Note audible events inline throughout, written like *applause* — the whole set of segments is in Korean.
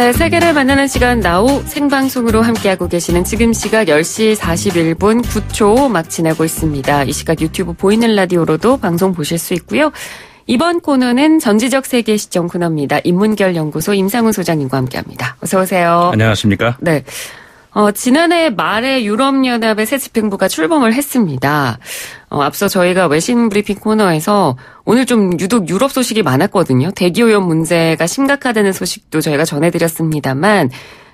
네, 세계를 만나는 시간 나우 생방송으로 함께하고 계시는 지금 시각 10시 41분 9초 막 지나고 있습니다. 이 시각 유튜브 보이는 라디오로도 방송 보실 수 있고요. 이번 코너는 전지적 세계 시점 코너입니다. 인문결 연구소 임상훈 소장님과 함께합니다. 어서 오세요. 안녕하십니까? 네. 어, 지난해 말에 유럽연합의 새 집행부가 출범을 했습니다. 어, 앞서 저희가 외신 브리핑 코너에서 오늘 좀 유독 유럽 소식이 많았거든요. 대기오염 문제가 심각하다는 소식도 저희가 전해드렸습니다만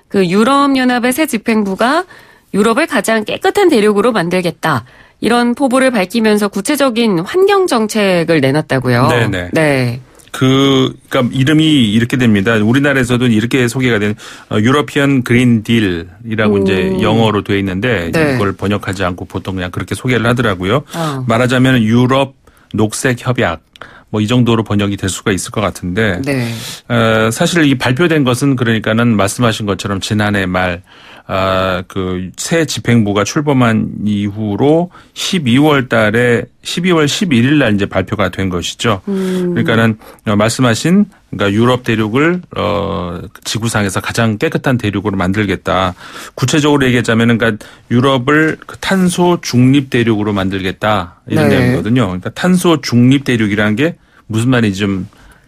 그 유럽연합의 새 집행부가 유럽을 가장 깨끗한 대륙으로 만들겠다. 이런 포부를 밝히면서 구체적인 환경 정책을 내놨다고요. 네네. 네. 그, 그니까 이름이 이렇게 됩니다. 우리나라에서도 이렇게 소개가 된 유러피언 그린 딜이라고 음. 이제 영어로 돼 있는데 네. 이걸 번역하지 않고 보통 그냥 그렇게 소개를 하더라고요. 어. 말하자면 유럽 녹색 협약 뭐 이 정도로 번역이 될 수가 있을 것 같은데 네. 에, 어, 사실 이 발표된 것은 그러니까는 말씀하신 것처럼 지난해 말 아, 그 새 집행부가 출범한 이후로 12월 달에 12월 11일 날 이제 발표가 된 것이죠. 음. 그러니까는 어, 말씀하신 그러니까 유럽 대륙을 어 지구상에서 가장 깨끗한 대륙으로 만들겠다. 구체적으로 얘기하자면은 그러니까 유럽을 그 탄소 중립 대륙으로 만들겠다 이런 네. 내용이거든요. 그러니까 탄소 중립 대륙이라는 게 무슨 말인지 좀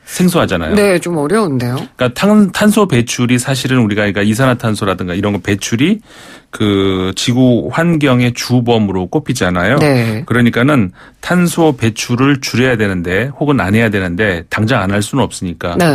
생소하잖아요. 네, 좀 어려운데요. 그러니까 탄, 탄소 배출이 사실은 우리가 그러니까 이산화탄소라든가 이런 거 배출이 그 지구 환경의 주범으로 꼽히잖아요. 네. 그러니까는 탄소 배출을 줄여야 되는데 혹은 안 해야 되는데 당장 안 할 수는 없으니까 네.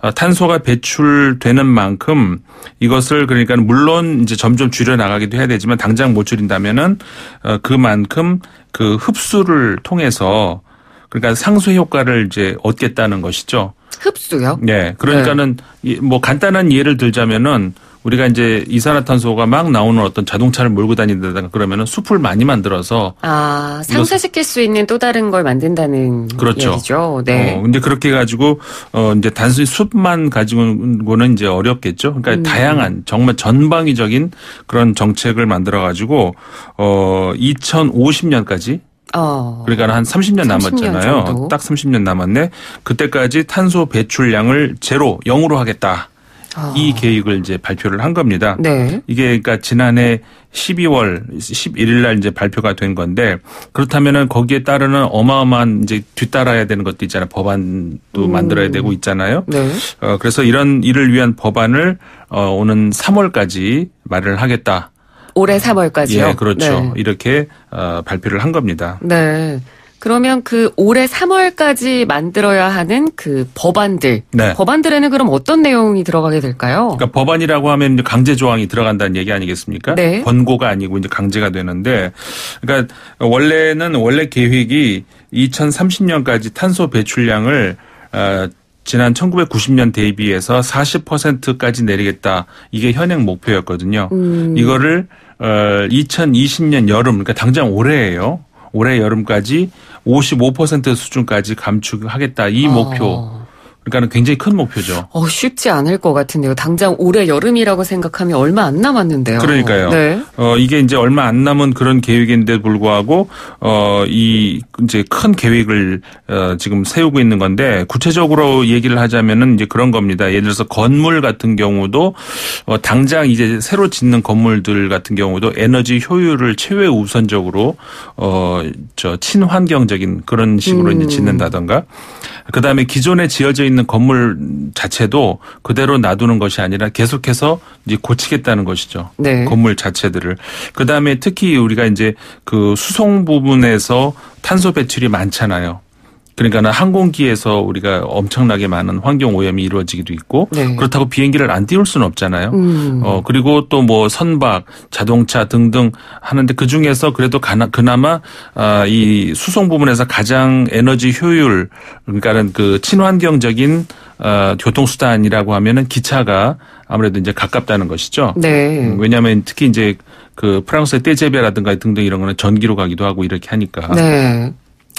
아, 탄소가 배출되는 만큼 이것을 그러니까 물론 이제 점점 줄여 나가기도 해야 되지만 당장 못 줄인다면은 어, 그만큼 그 흡수를 통해서 그러니까 상쇄 효과를 이제 얻겠다는 것이죠. 흡수요? 네. 그러니까는 네. 뭐 간단한 예를 들자면은 우리가 이제 이산화탄소가 막 나오는 어떤 자동차를 몰고 다닌다든가 그러면은 숲을 많이 만들어서 아 상쇄시킬 수 있는 또 다른 걸 만든다는 그렇죠. 얘기죠. 네. 그런데 어, 그렇게 가지고 어 이제 단순히 숲만 가지고는 이제 어렵겠죠. 그러니까 음. 다양한 정말 전방위적인 그런 정책을 만들어 가지고 어 2050년까지 어. 그러니까 한 30년, 남았잖아요. 정도. 딱 30년 남았네. 그때까지 탄소 배출량을 제로, 0으로 하겠다. 어. 이 계획을 이제 발표를 한 겁니다. 네. 이게 그러니까 지난해 12월 11일 날 이제 발표가 된 건데 그렇다면은 거기에 따르는 어마어마한 이제 뒤따라야 되는 것도 있잖아요. 법안도 음. 만들어야 되고 있잖아요. 네. 어, 그래서 이런 일을 위한 법안을 어, 오는 3월까지 마련을 하겠다. 올해 3월까지요. 예, 그렇죠. 네. 이렇게 어, 발표를 한 겁니다. 네. 그러면 그 올해 3월까지 만들어야 하는 그 법안들. 네. 법안들에는 그럼 어떤 내용이 들어가게 될까요? 그러니까 법안이라고 하면 이제 강제 조항이 들어간다는 얘기 아니겠습니까? 네. 권고가 아니고 이제 강제가 되는데 그러니까 원래는 원래 계획이 2030년까지 탄소 배출량을 어, 지난 1990년 대 비해서 40%까지 내리겠다. 이게 현행 목표였거든요. 음. 이거를 어 2020년 여름 그러니까 당장 올해예요. 올해 여름까지 55% 수준까지 감축하겠다. 이 아. 목표 그러니까는 굉장히 큰 목표죠. 어, 쉽지 않을 것 같은데요. 당장 올해 여름이라고 생각하면 얼마 안 남았는데요. 그러니까요. 네. 어, 이게 이제 얼마 안 남은 그런 계획인데 불구하고 어, 이 이제 큰 계획을 어, 지금 세우고 있는 건데 구체적으로 얘기를 하자면은 이제 그런 겁니다. 예를 들어서 건물 같은 경우도 어, 당장 이제 새로 짓는 건물들 같은 경우도 에너지 효율을 최외 우선적으로 어, 저 친환경적인 그런 식으로 음. 이제 짓는다던가 그다음에 기존에 지어져 있는 있는 건물 자체도 그대로 놔두는 것이 아니라 계속해서 이제 고치겠다는 것이죠. 네. 건물 자체들을. 그다음에 특히 우리가 이제 그 수송 부분에서 탄소 배출이 많잖아요. 그러니까 는 항공기에서 우리가 엄청나게 많은 환경 오염이 이루어지기도 있고 네. 그렇다고 비행기를 안 띄울 수는 없잖아요. 음. 어 그리고 또 뭐 선박, 자동차 등등 하는데 그 중에서 그래도 그나마 아이 수송 부분에서 가장 에너지 효율 그러니까는 그 친환경적인 어 교통수단이라고 하면은 기차가 아무래도 이제 가깝다는 것이죠. 네. 음, 왜냐하면 특히 이제 그 프랑스의 떼제베라든가 등등 이런 거는 전기로 가기도 하고 이렇게 하니까. 네.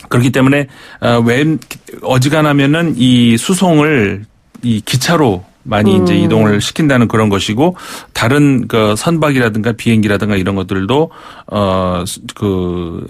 그렇기 때문에 어, 웬 어지간하면은 이 수송을 이 기차로 많이 음. 이제 이동을 시킨다는 그런 것이고 다른 그 선박이라든가 비행기라든가 이런 것들도 어그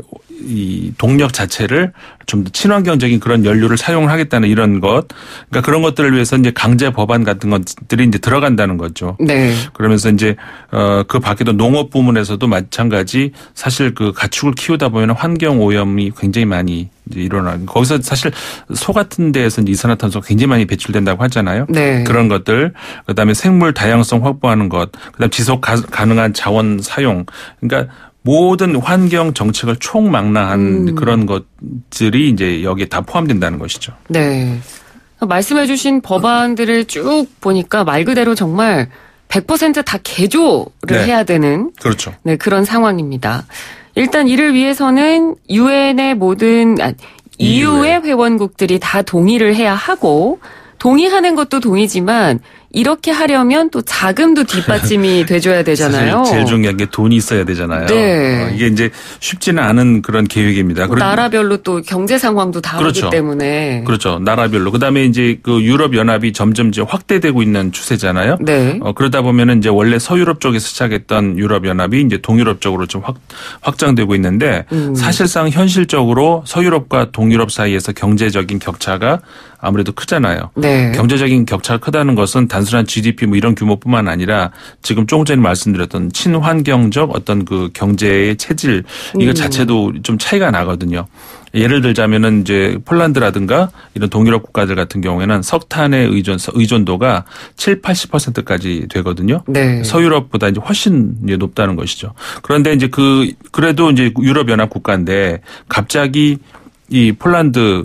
이 동력 자체를 좀 더 친환경적인 그런 연료를 사용하겠다는 이런 것, 그러니까 그런 것들을 위해서 이제 강제 법안 같은 것들이 이제 들어간다는 거죠. 네. 그러면서 이제 어그 밖에도 농업 부문에서도 마찬가지 사실 그 가축을 키우다 보면 환경 오염이 굉장히 많이 이제 일어나 거기서 사실 소 같은 데에서 이산화탄소가 굉장히 많이 배출된다고 하잖아요. 네. 그런 것들 그다음에 생물 다양성 확보하는 것 그다음 지속 가능한 자원 사용 그러니까 모든 환경 정책을 총망라한 음. 그런 것들이 이제 여기에 다 포함된다는 것이죠. 네. 말씀해주신 법안들을 쭉 보니까 말 그대로 정말 100%다 개조를 네. 해야 되는 그렇죠. 네, 그런 상황입니다. 일단 이를 위해서는 유엔의 모든 이 u 의 회원국들이 다 동의를 해야 하고 동의하는 것도 동의지만 이렇게 하려면 또 자금도 뒷받침이 *laughs* 돼줘야 되잖아요. 제일 중요한 게 돈이 있어야 되잖아요. 네. 어, 이게 이제 쉽지는 않은 그런 계획입니다. 뭐 나라별로 또 경제 상황도 다르기 그렇죠. 때문에 그렇죠. 나라별로 그다음에 이제 그 유럽 연합이 점점 이제 확대되고 있는 추세잖아요. 네. 어, 그러다 보면은 이제 원래 서유럽 쪽에서 시작했던 유럽 연합이 이제 동유럽 쪽으로 좀 확, 확장되고 있는데 음. 사실상 현실적으로 서유럽과 동유럽 사이에서 경제적인 격차가 아무래도 크잖아요. 네. 경제적인 격차가 크다는 것은 단순한 GDP 뭐 이런 규모뿐만 아니라 지금 조금 전에 말씀드렸던 친환경적 어떤 그 경제의 체질 이거 음. 자체도 좀 차이가 나거든요. 예를 들자면은 이제 폴란드라든가 이런 동유럽 국가들 같은 경우에는 석탄의 의존 의존도가 7, 80%까지 되거든요. 네. 서유럽보다 이제 훨씬 높다는 것이죠. 그런데 이제 그 그래도 이제 유럽 연합 국가인데 갑자기 이 폴란드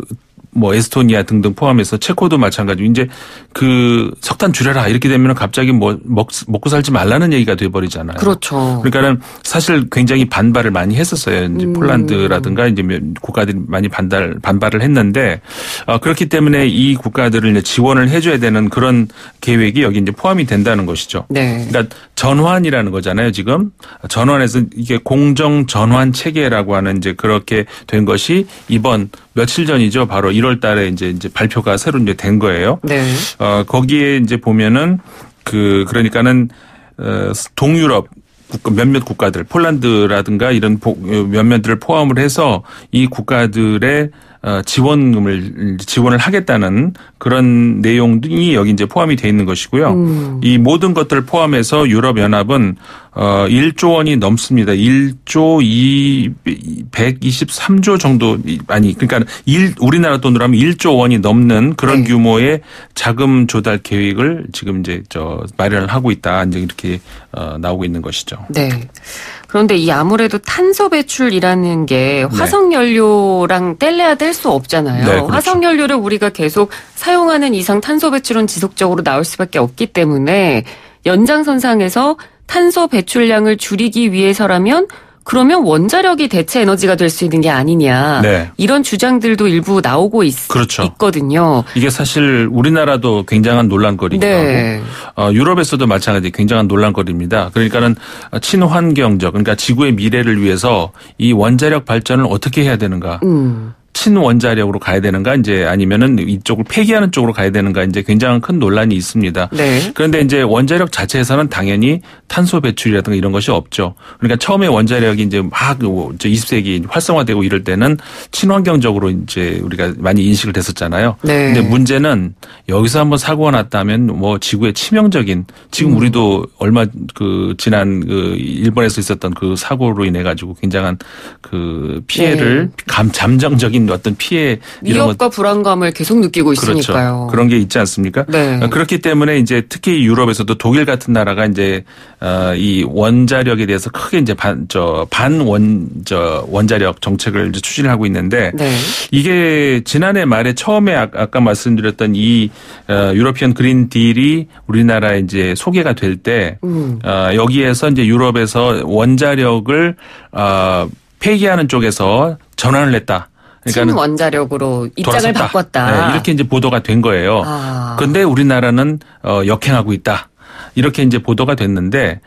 뭐 에스토니아 등등 포함해서 체코도 마찬가지로 이제 그 석탄 줄여라 이렇게 되면 갑자기 뭐 먹, 먹고 살지 말라는 얘기가 돼버리잖아요. 그렇죠. 그러니까는 사실 굉장히 반발을 많이 했었어요. 이제 음. 폴란드라든가 이제 국가들이 많이 반달 반발을 했는데 어, 그렇기 때문에 이 국가들을 이제 지원을 해줘야 되는 그런 계획이 여기 이제 포함이 된다는 것이죠. 네. 그러니까 전환이라는 거잖아요. 지금 전환에서 이게 공정 전환 체계라고 하는 이제 그렇게 된 것이 이번 며칠 전이죠. 바로 1월달에 이제 이제 발표가 새로 이제 된 거예요. 네. 어 거기에 이제 보면은 그 그러니까는 어 동유럽 몇몇 국가들 폴란드라든가 이런 어, 몇몇들을 포함을 해서 이 국가들의 어, 지원금을 지원을 하겠다는 그런 내용이 여기 이제 포함이 돼 있는 것이고요. 음. 이 모든 것들을 포함해서 유럽 연합은 어 1조 원이 넘습니다. 1조 2 123조 정도 아니 그러니까 1 우리나라 돈으로 하면 1조 원이 넘는 그런 네. 규모의 자금 조달 계획을 지금 이제 저 마련을 하고 있다. 이제 이렇게 어 나오고 있는 것이죠. 네. 그런데 이 아무래도 탄소 배출이라는 게 네. 화석 연료랑 뗄래야 뗄수 없잖아요. 네, 그렇죠. 화석연료를 우리가 계속 사용하는 이상 탄소 배출은 지속적으로 나올 수밖에 없기 때문에 연장선상에서 탄소 배출량을 줄이기 위해서라면 그러면 원자력이 대체 에너지가 될 수 있는 게 아니냐 네. 이런 주장들도 일부 나오고 있, 그렇죠. 있거든요. 이게 사실 우리나라도 굉장한 논란거리기도 네. 어, 유럽에서도 마찬가지 굉장한 논란거리입니다. 그러니까는 친환경적 그러니까 지구의 미래를 위해서 이 원자력 발전을 어떻게 해야 되는가. 음. 친원자력으로 가야 되는가 이제 아니면은 이쪽을 폐기하는 쪽으로 가야 되는가 이제 굉장히큰 논란이 있습니다. 네. 그런데 이제 원자력 자체에서는 당연히 탄소 배출이라든가 이런 것이 없죠. 그러니까 처음에 원자력이 이제 막 20세기 활성화되고 이럴 때는 친환경적으로 이제 우리가 많이 인식을 됐었잖아요. 네. 근데 문제는 여기서 한번 사고가 났다면 뭐지구의 치명적인 지금 음. 우리도 얼마 그 지난 그 일본에서 있었던 그 사고로 인해 가지고 굉장한 그 피해를 네. 감 잠정적인 어떤 피해 이런 위협과 불안감을 계속 느끼고 그렇죠. 있으니까요. 그런게 있지 않습니까? 네. 아, 그렇기 때문에 이제 특히 유럽에서도 독일 같은 나라가 이제 어, 이 원자력에 대해서 크게 이제 반 저 반 원 저 원자력 정책을 이제 추진하고 있는데 네. 이게 지난해 말에 처음에 아, 아까 말씀드렸던 이 어, 유러피언 그린 딜이 우리나라에 이제 소개가 될때 음. 어, 여기에서 이제 유럽에서 원자력을 폐기하는 쪽에서 전환을 했다. 친원자력으로 입장을 돌아섰다. 바꿨다. 네, 이렇게 이제 보도가 된 거예요. 그런데 아. 우리나라는 어, 역행하고 있다. 이렇게 이제 보도가 됐는데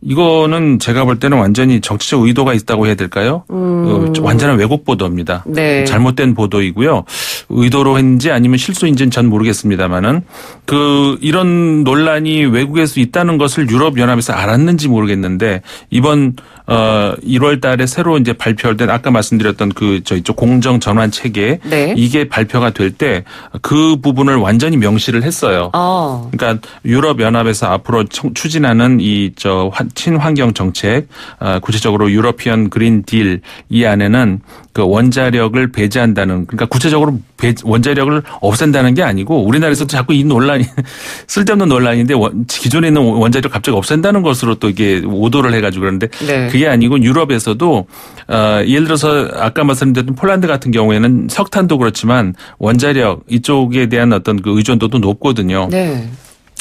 이거는 제가 볼 때는 완전히 정치적 의도가 있다고 해야 될까요? 음. 어, 완전한 왜곡 보도입니다. 네. 잘못된 보도이고요. 의도로 했는지 아니면 실수인지는 전 모르겠습니다만은 그 이런 논란이 외국에서 있다는 것을 유럽 연합에서 알았는지 모르겠는데 이번 어 1월 달에 새로 이제 발표된 아까 말씀드렸던 그 저희 쪽 공정 전환 체계 네. 이게 발표가 될 때 그 부분을 완전히 명시를 했어요. 어. 그러니까 유럽 연합에서 앞으로 추진하는 이저 친환경 정책, 어, 구체적으로 유러피언 그린 딜 이 안에는 그 원자력을 배제한다는 그러니까 구체적으로 원자력을 없앤다는 게 아니고 우리나라에서 도 자꾸 이 논란이 *laughs* 쓸데없는 논란인데 원, 기존에 있는 원자력 갑자기 없앤다는 것으로 또 이게 오도를 해가지고 그러는데 네. 그게 아니고 유럽에서도 어, 예를 들어서 아까 말씀드렸던 폴란드 같은 경우에는 석탄도 그렇지만 원자력 이쪽에 대한 어떤 그 의존도도 높거든요. 네.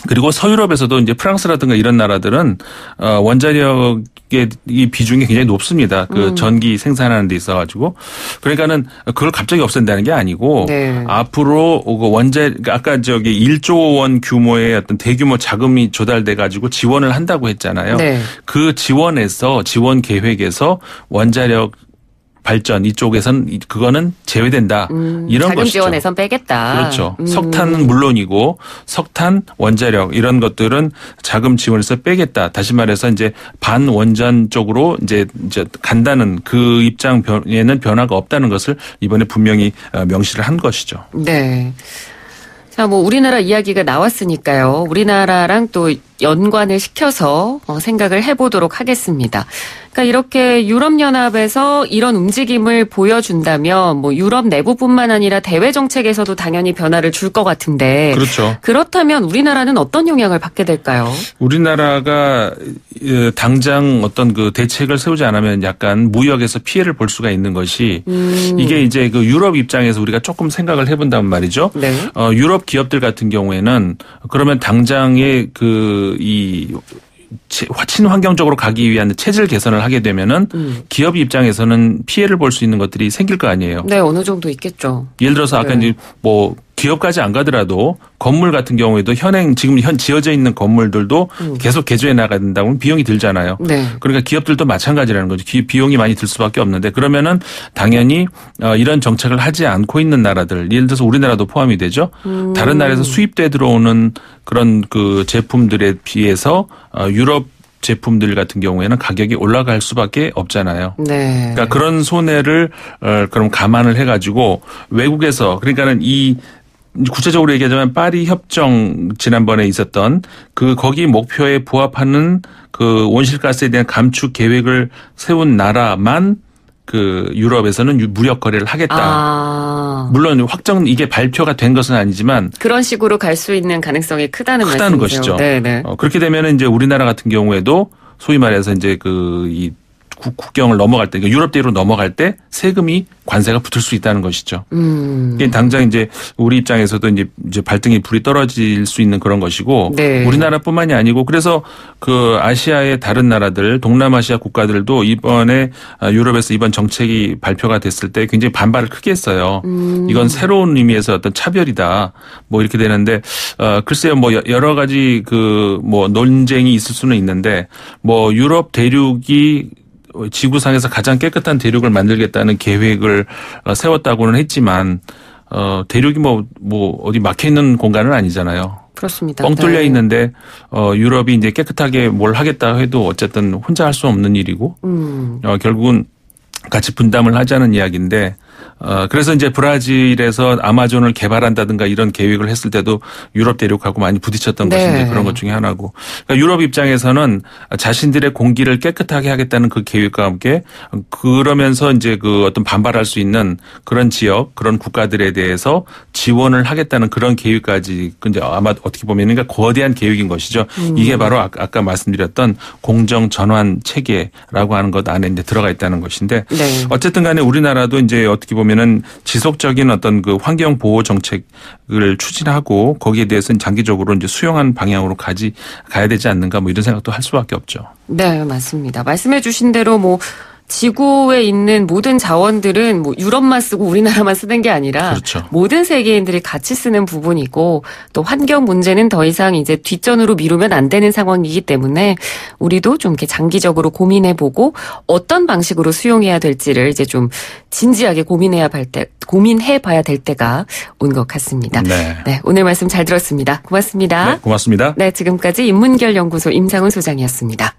그리고 서유럽에서도 이제 프랑스라든가 이런 나라들은 어 원자력의 이 비중이 굉장히 높습니다. 그 음. 전기 생산하는 데 있어 가지고 그러니까는 그걸 갑자기 없앤다는 게 아니고 네. 앞으로 그 원자 그러니까 아까 저기 1조 원 규모의 어떤 대규모 자금이 조달돼 가지고 지원을 한다고 했잖아요. 네. 그 지원에서 지원 계획에서 원자력 발전 이쪽에선 그거는 제외된다. 음, 이런 자금 것이죠. 지원에선 빼겠다. 그렇죠. 음. 석탄은 물론이고 석탄 원자력 이런 것들은 자금 지원에서 빼겠다. 다시 말해서 이제 반원전 쪽으로 이제 이제 간다는 그 입장에는 변화가 없다는 것을 이번에 분명히 어, 명시를 한 것이죠. 네. 자, 뭐 우리나라 이야기가 나왔으니까요. 우리나라랑 또 연관을 시켜서 어, 생각을 해보도록 하겠습니다. 그러니까 이렇게 유럽연합에서 이런 움직임을 보여준다면 뭐 유럽 내부뿐만 아니라 대외 정책에서도 당연히 변화를 줄 것 같은데 그렇죠. 그렇다면 우리나라는 어떤 영향을 받게 될까요? 우리나라가 예, 당장 어떤 그 대책을 세우지 않으면 약간 무역에서 피해를 볼 수가 있는 것이 음. 이게 이제 그 유럽 입장에서 우리가 조금 생각을 해본단 말이죠. 네. 어, 유럽 기업들 같은 경우에는 그러면 당장의 그 이화 친환경적으로 가기 위한 체질 개선을 하게 되면은 음. 기업 입장에서는 피해를 볼 수 있는 것들이 생길 거 아니에요. 네, 어느 정도 있겠죠. 예를 들어서 아까 네. 이제 뭐 기업까지 안 가더라도 건물 같은 경우에도 현행 지금 현 지어져 있는 건물들도 음. 계속 개조해 나가야 된다고 면 비용이 들잖아요. 네. 그러니까 기업들도 마찬가지라는 거죠. 비용이 많이 들 수밖에 없는데 그러면은 당연히 어, 이런 정책을 하지 않고 있는 나라들 예를 들어서 우리나라도 포함이 되죠. 음. 다른 나라에서 수입돼 들어오는 그런 그 제품들에 비해서 어, 유럽 제품들 같은 경우에는 가격이 올라갈 수밖에 없잖아요. 네. 그러니까 그런 손해를 어, 그럼 감안을 해가지고 외국에서 그러니까는 이 구체적으로 얘기하자면 파리 협정 지난번에 있었던 그 거기 목표에 부합하는 그 온실가스에 대한 감축 계획을 세운 나라만 그 유럽에서는 무력 거래를 하겠다. 아. 물론 확정 이게 발표가 된 것은 아니지만 그런 식으로 갈 수 있는 가능성이 크다는 크다는 말씀이세 것이죠. 네네. 네. 어, 그렇게 되면 이제 우리나라 같은 경우에도 소위 말해서 이제 그이 국경을 넘어갈 때, 그러니까 유럽 대륙로 넘어갈 때 세금이 관세가 붙을 수 있다는 것이죠. 음. 당장 이제 우리 입장에서도 이제, 이제 발등에 불이 떨어질 수 있는 그런 것이고 네. 우리나라뿐만이 아니고 그래서 그 아시아의 다른 나라들, 동남아시아 국가들도 이번에 아, 유럽에서 이번 정책이 발표가 됐을 때 굉장히 반발을 크게 했어요. 음. 이건 새로운 의미에서 어떤 차별이다. 뭐 이렇게 되는데 어, 글쎄요 뭐 여러 가지 그 뭐 논쟁이 있을 수는 있는데 뭐 유럽 대륙이 지구상에서 가장 깨끗한 대륙을 만들겠다는 계획을 어, 세웠다고는 했지만 어, 대륙이 뭐, 뭐, 어디 막혀 있는 공간은 아니잖아요. 그렇습니다. 뻥 뚫려 네. 있는데, 어, 유럽이 이제 깨끗하게 뭘 하겠다 해도 어쨌든 혼자 할 수 없는 일이고, 음. 어, 결국은 같이 분담을 하자는 이야기인데, 어, 그래서 이제 브라질에서 아마존을 개발한다든가 이런 계획을 했을 때도 유럽 대륙하고 많이 부딪혔던 네. 것인데 그런 것 중에 하나고 그러니까 유럽 입장에서는 자신들의 공기를 깨끗하게 하겠다는 그 계획과 함께 그러면서 이제 그 어떤 반발할 수 있는 그런 지역 그런 국가들에 대해서 지원을 하겠다는 그런 계획까지 이제 아마 어떻게 보면 그러니까 거대한 계획인 것이죠. 음. 이게 바로 아, 아까 말씀드렸던 공정 전환 체계라고 하는 것 안에 이제 들어가 있다는 것인데 네. 어쨌든 간에 우리나라도 이제 어떻게 보면 보면은 지속적인 어떤 그 환경 보호 정책을 추진하고 거기에 대해서는 장기적으로 이제 수용한 방향으로 가지 가야 되지 않는가 뭐 이런 생각도 할 수밖에 없죠. 네, 맞습니다. 말씀해 주신 대로 뭐 지구에 있는 모든 자원들은 뭐 유럽만 쓰고 우리나라만 쓰는 게 아니라 그렇죠. 모든 세계인들이 같이 쓰는 부분이고 또 환경 문제는 더 이상 이제 뒷전으로 미루면 안 되는 상황이기 때문에 우리도 좀 이렇게 장기적으로 고민해 보고 어떤 방식으로 수용해야 될지를 이제 좀 진지하게 고민해야 할 때, 고민해 봐야 될 때가 온 것 같습니다. 네. 네. 오늘 말씀 잘 들었습니다. 고맙습니다. 네, 고맙습니다. 네, 지금까지 인문결 연구소 임상훈 소장이었습니다.